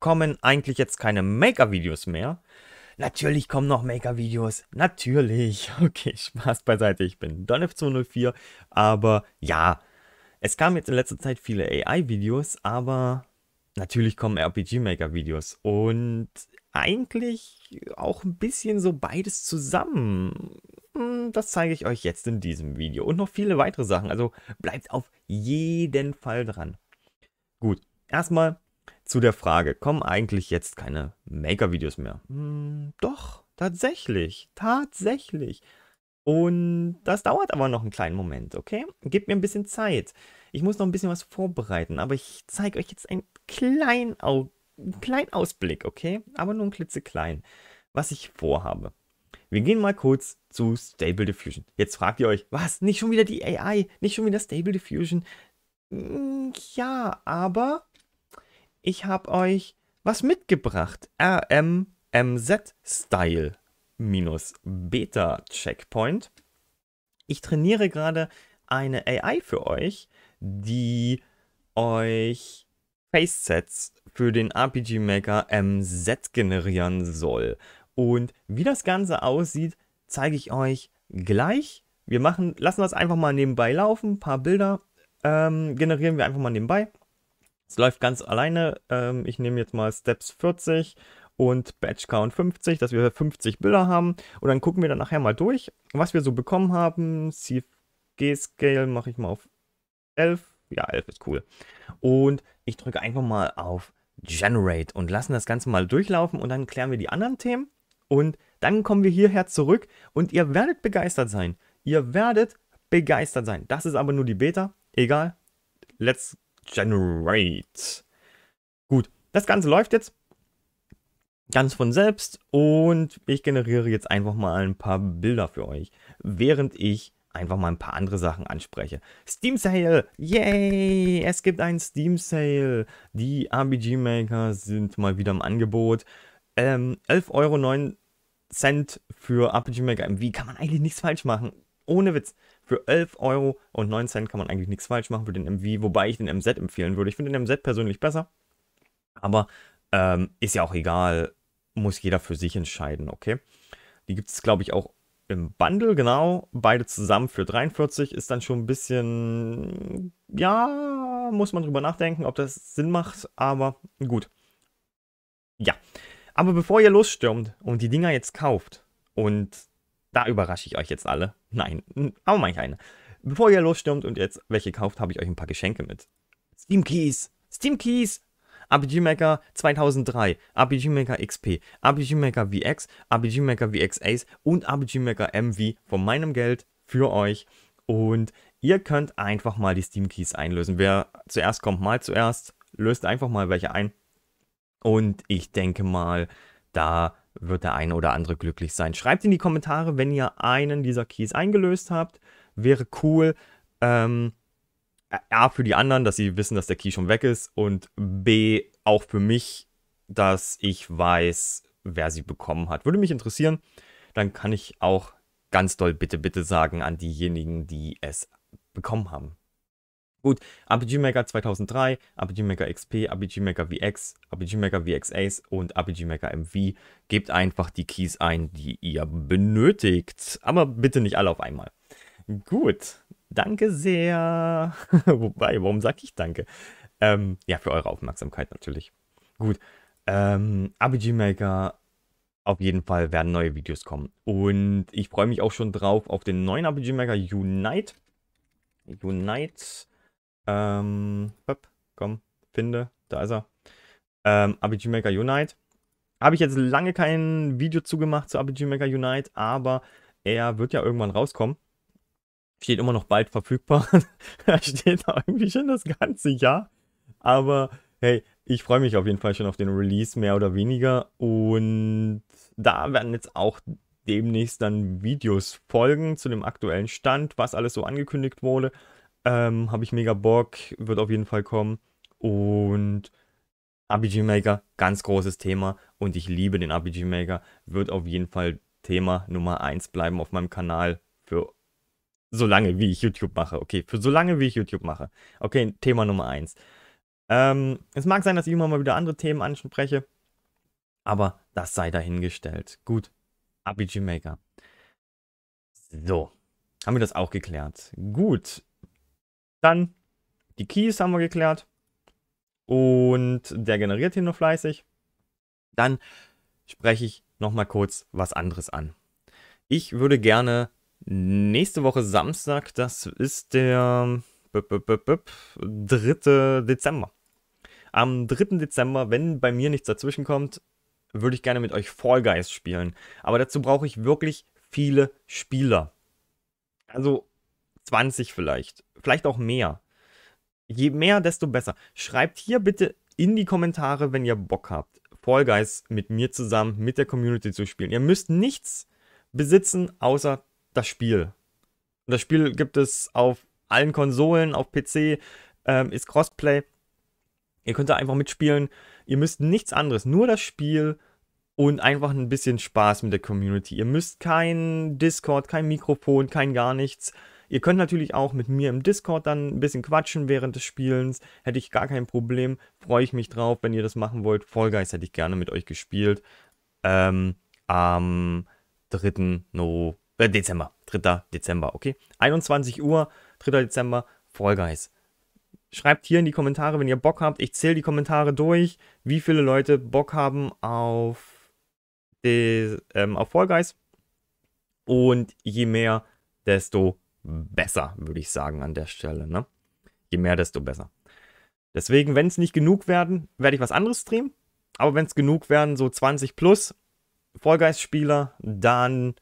kommen eigentlich jetzt keine Maker-Videos mehr. Natürlich kommen noch Maker-Videos. Natürlich. Okay, Spaß beiseite. Ich bin DonF204. Aber ja, es kamen jetzt in letzter Zeit viele AI-Videos, aber natürlich kommen RPG-Maker-Videos. Und eigentlich auch ein bisschen so beides zusammen. Hm, das zeige ich euch jetzt in diesem Video. Und noch viele weitere Sachen. Also bleibt auf jeden Fall dran. Gut, erstmal zu der Frage, kommen eigentlich jetzt keine Maker-Videos mehr? Hm, doch, tatsächlich, tatsächlich. Und das dauert aber noch einen kleinen Moment, okay? Gebt mir ein bisschen Zeit. Ich muss noch ein bisschen was vorbereiten, aber ich zeige euch jetzt einen kleinen, Au einen kleinen Ausblick, okay? Aber nur ein klitzeklein, was ich vorhabe. Wir gehen mal kurz zu Stable Diffusion. Jetzt fragt ihr euch, was? Nicht schon wieder die AI? Nicht schon wieder Stable Diffusion? Hm, ja, aber ich habe euch was mitgebracht. RMMZ-Style Beta-Checkpoint. Ich trainiere gerade eine AI für euch, die euch Face-Sets für den RPG Maker MZ generieren soll. Und wie das Ganze aussieht, zeige ich euch gleich. Wir machen, lassen das einfach mal nebenbei laufen. Ein paar Bilder ähm, generieren wir einfach mal nebenbei. Es läuft ganz alleine. Ähm, ich nehme jetzt mal Steps 40 und Batch Count 50, dass wir 50 Bilder haben. Und dann gucken wir dann nachher mal durch, was wir so bekommen haben. CFG-Scale mache ich mal auf 11. Ja, 11 ist cool. Und ich drücke einfach mal auf Generate und lassen das Ganze mal durchlaufen und dann klären wir die anderen Themen. Und dann kommen wir hierher zurück und ihr werdet begeistert sein. Ihr werdet begeistert sein. Das ist aber nur die Beta. Egal. Let's Generate. Gut, das Ganze läuft jetzt ganz von selbst und ich generiere jetzt einfach mal ein paar Bilder für euch, während ich einfach mal ein paar andere Sachen anspreche. Steam Sale! Yay! Es gibt einen Steam Sale! Die RBG Maker sind mal wieder im Angebot. Ähm, 11,09 Euro für RPG Maker MV kann man eigentlich nichts falsch machen. Ohne Witz. Für 11 Euro und 9 Cent kann man eigentlich nichts falsch machen für den MV, wobei ich den MZ empfehlen würde. Ich finde den MZ persönlich besser, aber ähm, ist ja auch egal, muss jeder für sich entscheiden, okay? Die gibt es, glaube ich, auch im Bundle, genau. Beide zusammen für 43 ist dann schon ein bisschen, ja, muss man drüber nachdenken, ob das Sinn macht, aber gut. Ja, aber bevor ihr losstürmt und die Dinger jetzt kauft und da überrasche ich euch jetzt alle. Nein, aber manch eine. Bevor ihr losstürmt und jetzt welche kauft, habe ich euch ein paar Geschenke mit. Steam Keys! Steam Keys! RPG Maker 2003, RPG Maker XP, RPG Maker VX, RPG Maker VX Ace und RPG Maker MV von meinem Geld für euch. Und ihr könnt einfach mal die Steam Keys einlösen. Wer zuerst kommt, mal zuerst, löst einfach mal welche ein. Und ich denke mal, da wird der eine oder andere glücklich sein. Schreibt in die Kommentare, wenn ihr einen dieser Keys eingelöst habt. Wäre cool. Ähm, A, für die anderen, dass sie wissen, dass der Key schon weg ist. Und B, auch für mich, dass ich weiß, wer sie bekommen hat. Würde mich interessieren. Dann kann ich auch ganz doll bitte, bitte sagen an diejenigen, die es bekommen haben. Gut, RPG Maker 2003, RPG Maker XP, RPG Maker VX, RPG Maker VX Ace und RPG Maker MV. Gebt einfach die Keys ein, die ihr benötigt. Aber bitte nicht alle auf einmal. Gut, danke sehr. Wobei, warum sag ich danke? Ähm, ja, für eure Aufmerksamkeit natürlich. Gut, ähm, RPG Maker auf jeden Fall werden neue Videos kommen. Und ich freue mich auch schon drauf auf den neuen RPG Maker Unite. Unite ähm, hopp, komm, finde, da ist er. Ähm, ABG Maker Unite. Habe ich jetzt lange kein Video zugemacht zu ABG Maker Unite, aber er wird ja irgendwann rauskommen. Steht immer noch bald verfügbar. er steht da irgendwie schon das ganze Jahr. Aber hey, ich freue mich auf jeden Fall schon auf den Release, mehr oder weniger. Und da werden jetzt auch demnächst dann Videos folgen zu dem aktuellen Stand, was alles so angekündigt wurde. Ähm, Habe ich mega Bock, wird auf jeden Fall kommen. Und RPG Maker, ganz großes Thema. Und ich liebe den RPG Maker. Wird auf jeden Fall Thema Nummer 1 bleiben auf meinem Kanal für so lange, wie ich YouTube mache. Okay, für so lange, wie ich YouTube mache. Okay, Thema Nummer 1. Ähm, es mag sein, dass ich immer mal wieder andere Themen anspreche, aber das sei dahingestellt. Gut, RPG Maker. So, haben wir das auch geklärt. Gut, dann die Keys haben wir geklärt. Und der generiert hier nur fleißig. Dann spreche ich nochmal kurz was anderes an. Ich würde gerne nächste Woche Samstag, das ist der 3. Dezember. Am 3. Dezember, wenn bei mir nichts dazwischen kommt, würde ich gerne mit euch Fall Guys spielen. Aber dazu brauche ich wirklich viele Spieler. Also 20 vielleicht, vielleicht auch mehr. Je mehr, desto besser. Schreibt hier bitte in die Kommentare, wenn ihr Bock habt, Fall Guys mit mir zusammen, mit der Community zu spielen. Ihr müsst nichts besitzen, außer das Spiel. das Spiel gibt es auf allen Konsolen, auf PC, ähm, ist Crossplay. Ihr könnt da einfach mitspielen. Ihr müsst nichts anderes, nur das Spiel und einfach ein bisschen Spaß mit der Community. Ihr müsst kein Discord, kein Mikrofon, kein gar nichts. Ihr könnt natürlich auch mit mir im Discord dann ein bisschen quatschen während des Spielens. Hätte ich gar kein Problem. Freue ich mich drauf, wenn ihr das machen wollt. Fall Guys hätte ich gerne mit euch gespielt. Ähm, am 3. No äh, Dezember. 3. Dezember, okay? 21 Uhr, 3. Dezember, Fall Guys. Schreibt hier in die Kommentare, wenn ihr Bock habt. Ich zähle die Kommentare durch, wie viele Leute Bock haben auf, die, ähm, auf Fall Guys. Und je mehr, desto besser, würde ich sagen, an der Stelle. Ne? Je mehr, desto besser. Deswegen, wenn es nicht genug werden, werde ich was anderes streamen. Aber wenn es genug werden, so 20 plus Vollgeist-Spieler, dann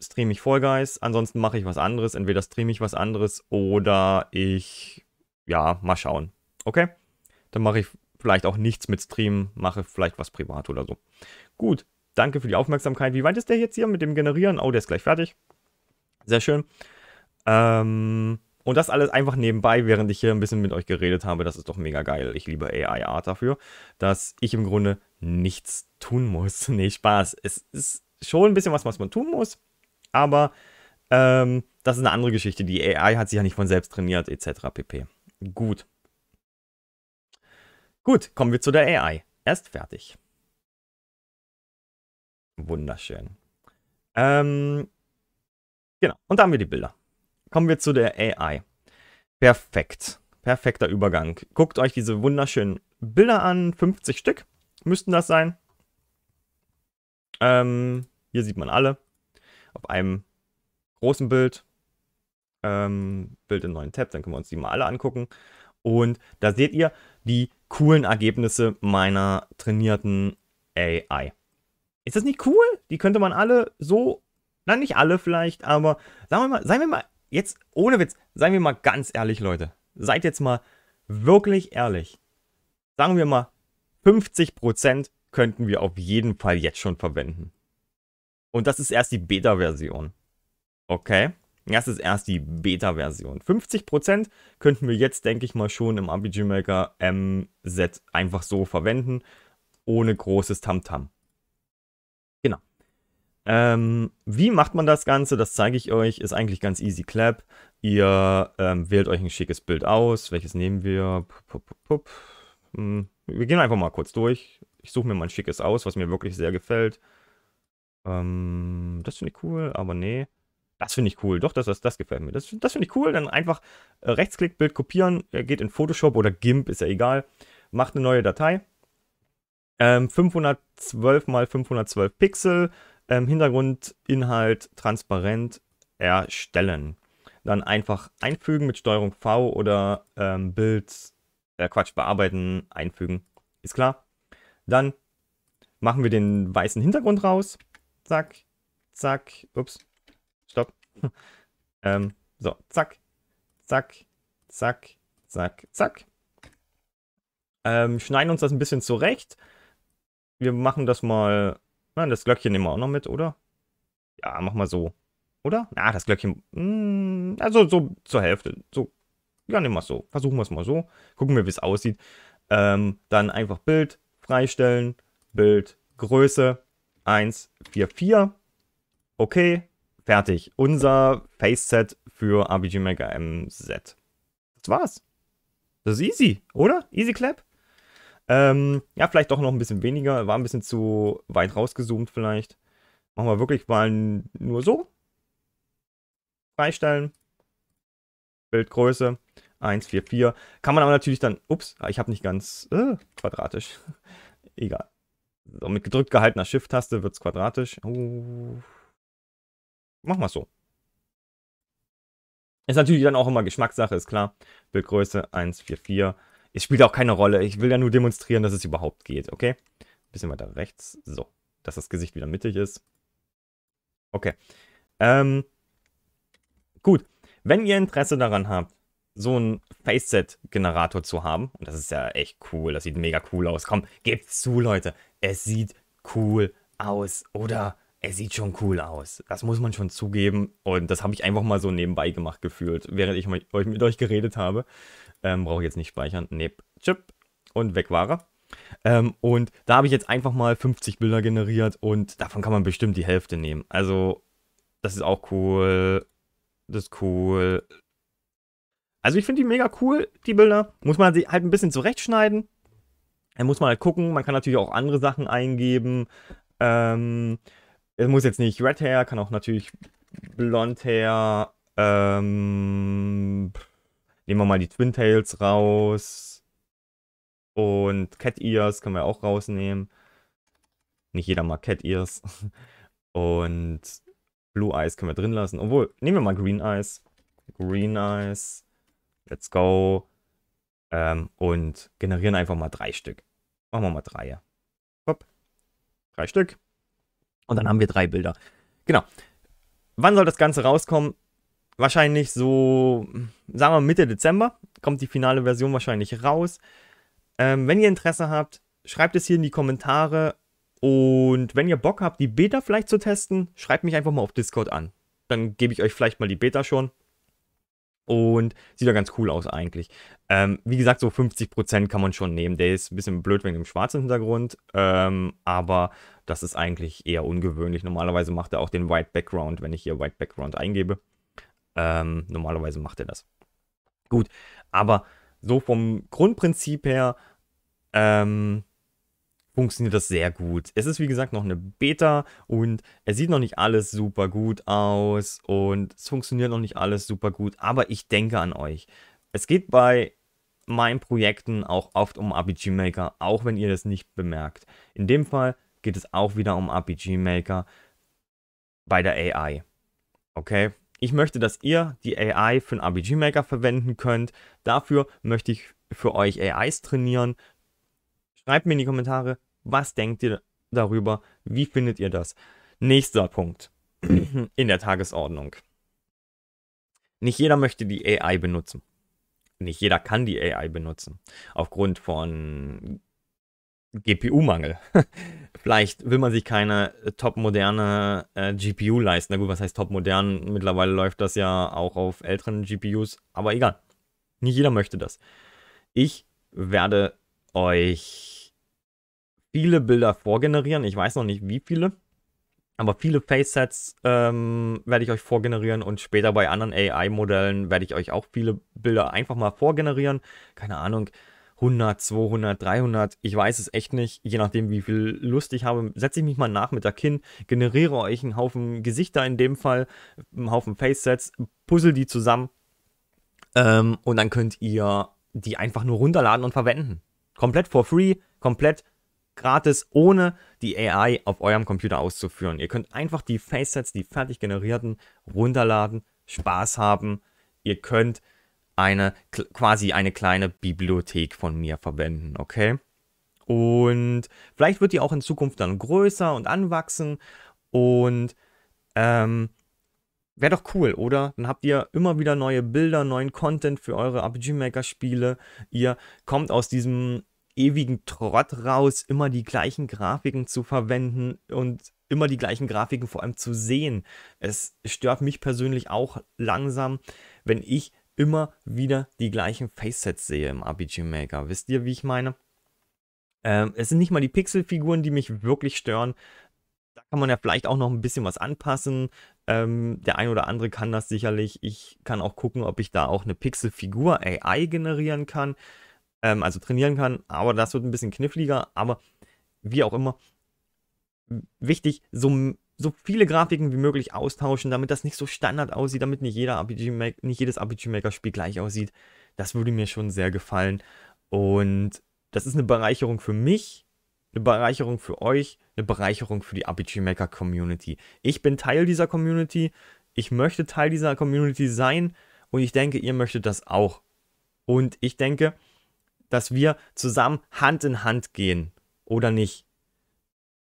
streame ich Vollgeist. Ansonsten mache ich was anderes. Entweder streame ich was anderes oder ich, ja, mal schauen. Okay? Dann mache ich vielleicht auch nichts mit Streamen, mache vielleicht was privat oder so. Gut, danke für die Aufmerksamkeit. Wie weit ist der jetzt hier mit dem Generieren? Oh, der ist gleich fertig. Sehr schön. Ähm, und das alles einfach nebenbei, während ich hier ein bisschen mit euch geredet habe. Das ist doch mega geil. Ich liebe AI Art dafür, dass ich im Grunde nichts tun muss. Nee, Spaß. Es ist schon ein bisschen was, was man tun muss. Aber ähm, das ist eine andere Geschichte. Die AI hat sich ja nicht von selbst trainiert, etc. pp. Gut. Gut, kommen wir zu der AI. Erst fertig. Wunderschön. Ähm, genau, und da haben wir die Bilder. Kommen wir zu der AI. Perfekt. Perfekter Übergang. Guckt euch diese wunderschönen Bilder an. 50 Stück müssten das sein. Ähm, hier sieht man alle. Auf einem großen Bild. Ähm, Bild in neuen Tab, dann können wir uns die mal alle angucken. Und da seht ihr die coolen Ergebnisse meiner trainierten AI. Ist das nicht cool? Die könnte man alle so, na nicht alle vielleicht, aber sagen wir mal, seien wir mal Jetzt, ohne Witz, seien wir mal ganz ehrlich, Leute. Seid jetzt mal wirklich ehrlich. Sagen wir mal, 50% könnten wir auf jeden Fall jetzt schon verwenden. Und das ist erst die Beta-Version. Okay? Das ist erst die Beta-Version. 50% könnten wir jetzt, denke ich mal, schon im RPG Maker M-Set einfach so verwenden, ohne großes Tamtam. -Tam. Ähm, wie macht man das Ganze? Das zeige ich euch. Ist eigentlich ganz easy clap. Ihr ähm, wählt euch ein schickes Bild aus. Welches nehmen wir? Pup, pup, pup. Hm, wir gehen einfach mal kurz durch. Ich suche mir mal ein schickes aus, was mir wirklich sehr gefällt. Ähm, das finde ich cool, aber nee. Das finde ich cool. Doch, das, das, das gefällt mir. Das, das finde ich cool. Dann einfach äh, Rechtsklick, Bild kopieren. geht in Photoshop oder GIMP, ist ja egal. Macht eine neue Datei. Ähm, 512 mal 512 Pixel ähm, Hintergrundinhalt transparent erstellen. Dann einfach einfügen mit Steuerung V oder ähm, Bild, äh, Quatsch, bearbeiten, einfügen. Ist klar. Dann machen wir den weißen Hintergrund raus. Zack, zack, ups, stopp. ähm, so, zack, zack, zack, zack, zack. Ähm, schneiden uns das ein bisschen zurecht. Wir machen das mal Nein, das Glöckchen nehmen wir auch noch mit, oder? Ja, mach mal so. Oder? Na, das Glöckchen... Mh, hm, also so zur Hälfte. So. Ja, nehmen wir es so. Versuchen wir es mal so. Gucken wir, wie es aussieht. Ähm, dann einfach Bild freistellen. Bild Größe 144. Okay, fertig. Unser Face-Set für RBG Maker MZ. Das war's. Das ist easy, oder? Easy Clap. Ähm, ja, vielleicht doch noch ein bisschen weniger. War ein bisschen zu weit rausgezoomt vielleicht. Machen wir wirklich mal nur so. Freistellen. Bildgröße. 1, 4, 4. Kann man aber natürlich dann... Ups, ah, ich habe nicht ganz... Äh, quadratisch. Egal. So, mit gedrückt gehaltener Shift-Taste wird es quadratisch. Uh, machen wir es so. Ist natürlich dann auch immer Geschmackssache, ist klar. Bildgröße 144. Es spielt auch keine Rolle. Ich will ja nur demonstrieren, dass es überhaupt geht, okay? Ein bisschen weiter rechts. So, dass das Gesicht wieder mittig ist. Okay. Ähm, gut. Wenn ihr Interesse daran habt, so einen Faceset-Generator zu haben, und das ist ja echt cool, das sieht mega cool aus. Komm, gebt zu, Leute. Es sieht cool aus, oder? es sieht schon cool aus. Das muss man schon zugeben. Und das habe ich einfach mal so nebenbei gemacht gefühlt, während ich mit euch, mit euch geredet habe. Ähm, Brauche ich jetzt nicht speichern. Nee, chip. Und weg war er. Ähm, und da habe ich jetzt einfach mal 50 Bilder generiert und davon kann man bestimmt die Hälfte nehmen. Also, das ist auch cool. Das ist cool. Also, ich finde die mega cool, die Bilder. Muss man sie halt ein bisschen zurechtschneiden. Dann muss man halt gucken. Man kann natürlich auch andere Sachen eingeben. Ähm, es muss jetzt nicht Red Hair, kann auch natürlich Blond Hair. Ähm, nehmen wir mal die Twin Tails raus. Und Cat Ears können wir auch rausnehmen. Nicht jeder mag Cat Ears. Und Blue Eyes können wir drin lassen. Obwohl, nehmen wir mal Green Eyes. Green Eyes. Let's go. Ähm, und generieren einfach mal drei Stück. Machen wir mal drei. Hopp. Drei Stück. Und dann mhm. haben wir drei Bilder. Genau. Wann soll das Ganze rauskommen? Wahrscheinlich so, sagen wir Mitte Dezember, kommt die finale Version wahrscheinlich raus. Ähm, wenn ihr Interesse habt, schreibt es hier in die Kommentare. Und wenn ihr Bock habt, die Beta vielleicht zu testen, schreibt mich einfach mal auf Discord an. Dann gebe ich euch vielleicht mal die Beta schon und sieht ja ganz cool aus eigentlich. Ähm, wie gesagt, so 50% kann man schon nehmen. Der ist ein bisschen blöd wegen dem schwarzen Hintergrund. Ähm, aber das ist eigentlich eher ungewöhnlich. Normalerweise macht er auch den White Background, wenn ich hier White Background eingebe. Ähm, normalerweise macht er das. Gut, aber so vom Grundprinzip her ähm, funktioniert das sehr gut. Es ist wie gesagt noch eine Beta und es sieht noch nicht alles super gut aus und es funktioniert noch nicht alles super gut, aber ich denke an euch. Es geht bei meinen Projekten auch oft um RPG Maker, auch wenn ihr das nicht bemerkt. In dem Fall geht es auch wieder um RPG Maker bei der AI. Okay? Ich möchte, dass ihr die AI für einen RPG Maker verwenden könnt. Dafür möchte ich für euch AIs trainieren. Schreibt mir in die Kommentare, was denkt ihr darüber? Wie findet ihr das? Nächster Punkt in der Tagesordnung. Nicht jeder möchte die AI benutzen. Nicht jeder kann die AI benutzen. Aufgrund von GPU-Mangel. Vielleicht will man sich keine topmoderne äh, äh GPU leisten. Na gut, was heißt topmodern? Mittlerweile läuft das ja auch auf älteren GPUs, aber egal. Nicht jeder möchte das. Ich werde euch viele Bilder vorgenerieren. Ich weiß noch nicht, wie viele. Aber viele Face-Sets ähm, werde ich euch vorgenerieren und später bei anderen AI-Modellen werde ich euch auch viele Bilder einfach mal vorgenerieren. Keine Ahnung, 100, 200, 300, ich weiß es echt nicht. Je nachdem, wie viel Lust ich habe, setze ich mich mal nach mit der hin, generiere euch einen Haufen Gesichter in dem Fall, einen Haufen Face-Sets, puzzle die zusammen ähm, und dann könnt ihr die einfach nur runterladen und verwenden. Komplett for free, komplett gratis, ohne die AI auf eurem Computer auszuführen. Ihr könnt einfach die Facesets, die fertig generierten, runterladen, Spaß haben. Ihr könnt eine quasi eine kleine Bibliothek von mir verwenden, okay? Und vielleicht wird die auch in Zukunft dann größer und anwachsen. Und ähm, wäre doch cool, oder? Dann habt ihr immer wieder neue Bilder, neuen Content für eure RPG Maker Spiele. Ihr kommt aus diesem ewigen Trott raus, immer die gleichen Grafiken zu verwenden und immer die gleichen Grafiken vor allem zu sehen. Es stört mich persönlich auch langsam, wenn ich immer wieder die gleichen Facesets sehe im RPG Maker. Wisst ihr, wie ich meine? Ähm, es sind nicht mal die Pixelfiguren, die mich wirklich stören. Da kann man ja vielleicht auch noch ein bisschen was anpassen. Ähm, der ein oder andere kann das sicherlich. Ich kann auch gucken, ob ich da auch eine Pixelfigur AI generieren kann ähm, also trainieren kann. Aber das wird ein bisschen kniffliger, aber wie auch immer. Wichtig, so, so viele Grafiken wie möglich austauschen, damit das nicht so Standard aussieht, damit nicht, jeder RPG nicht jedes RPG-Maker-Spiel gleich aussieht. Das würde mir schon sehr gefallen. Und das ist eine Bereicherung für mich, eine Bereicherung für euch, eine Bereicherung für die RPG Maker Community. Ich bin Teil dieser Community, ich möchte Teil dieser Community sein und ich denke, ihr möchtet das auch. Und ich denke, dass wir zusammen Hand in Hand gehen oder nicht?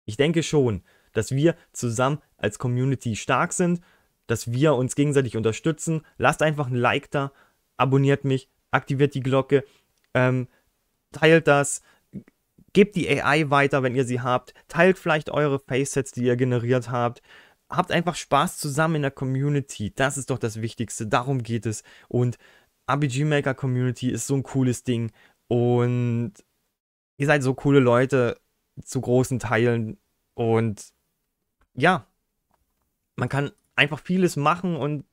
Ich denke schon, dass wir zusammen als Community stark sind, dass wir uns gegenseitig unterstützen. Lasst einfach ein Like da, abonniert mich, aktiviert die Glocke, ähm, teilt das, gebt die AI weiter, wenn ihr sie habt, teilt vielleicht eure Facesets, die ihr generiert habt. Habt einfach Spaß zusammen in der Community. Das ist doch das Wichtigste. Darum geht es. Und ABG Maker Community ist so ein cooles Ding. Und ihr seid so coole Leute zu großen Teilen. Und ja, man kann einfach vieles machen und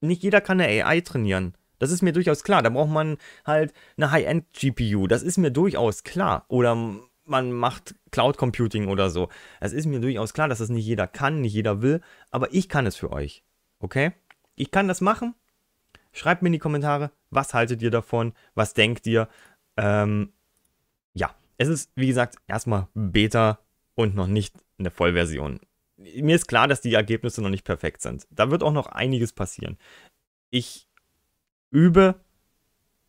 nicht jeder kann eine AI trainieren. Das ist mir durchaus klar. Da braucht man halt eine High-End-GPU. Das ist mir durchaus klar. Oder man macht Cloud Computing oder so. Es ist mir durchaus klar, dass das nicht jeder kann, nicht jeder will, aber ich kann es für euch. Okay? Ich kann das machen. Schreibt mir in die Kommentare, was haltet ihr davon? Was denkt ihr? Ähm, ja, es ist, wie gesagt, erstmal Beta und noch nicht eine Vollversion. Mir ist klar, dass die Ergebnisse noch nicht perfekt sind. Da wird auch noch einiges passieren. Ich übe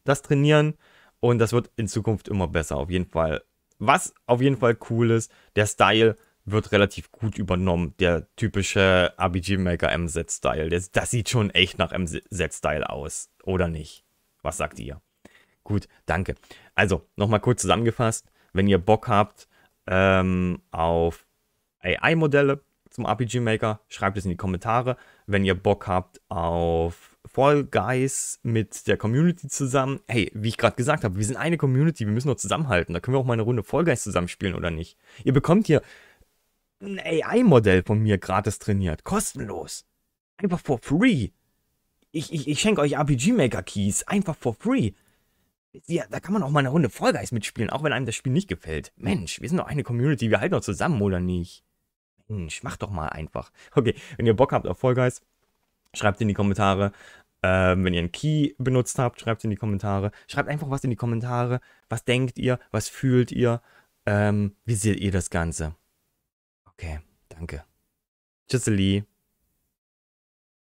das Trainieren und das wird in Zukunft immer besser, auf jeden Fall. Was auf jeden Fall cool ist, der Style wird relativ gut übernommen. Der typische RBG Maker MZ-Style. Das, das sieht schon echt nach MZ-Style aus, oder nicht? Was sagt ihr? Gut, danke. Also, nochmal kurz zusammengefasst, wenn ihr Bock habt ähm, auf AI-Modelle zum RPG Maker, schreibt es in die Kommentare. Wenn ihr Bock habt auf Fall Guys mit der Community zusammen, hey, wie ich gerade gesagt habe, wir sind eine Community, wir müssen noch zusammenhalten. Da können wir auch mal eine Runde Fall Guys zusammenspielen oder nicht? Ihr bekommt hier ein AI-Modell von mir gratis trainiert, kostenlos. Einfach for free. Ich, ich, ich schenke euch RPG Maker Keys, einfach for free ja, da kann man auch mal eine Runde Vollgeist mitspielen, auch wenn einem das Spiel nicht gefällt. Mensch, wir sind doch eine Community, wir halten doch zusammen, oder nicht? Mensch, mach doch mal einfach. Okay, wenn ihr Bock habt auf Vollgeist, schreibt in die Kommentare. Ähm, wenn ihr einen Key benutzt habt, schreibt in die Kommentare. Schreibt einfach was in die Kommentare. Was denkt ihr? Was fühlt ihr? Ähm, wie seht ihr das Ganze? Okay, danke. Tschüsseli.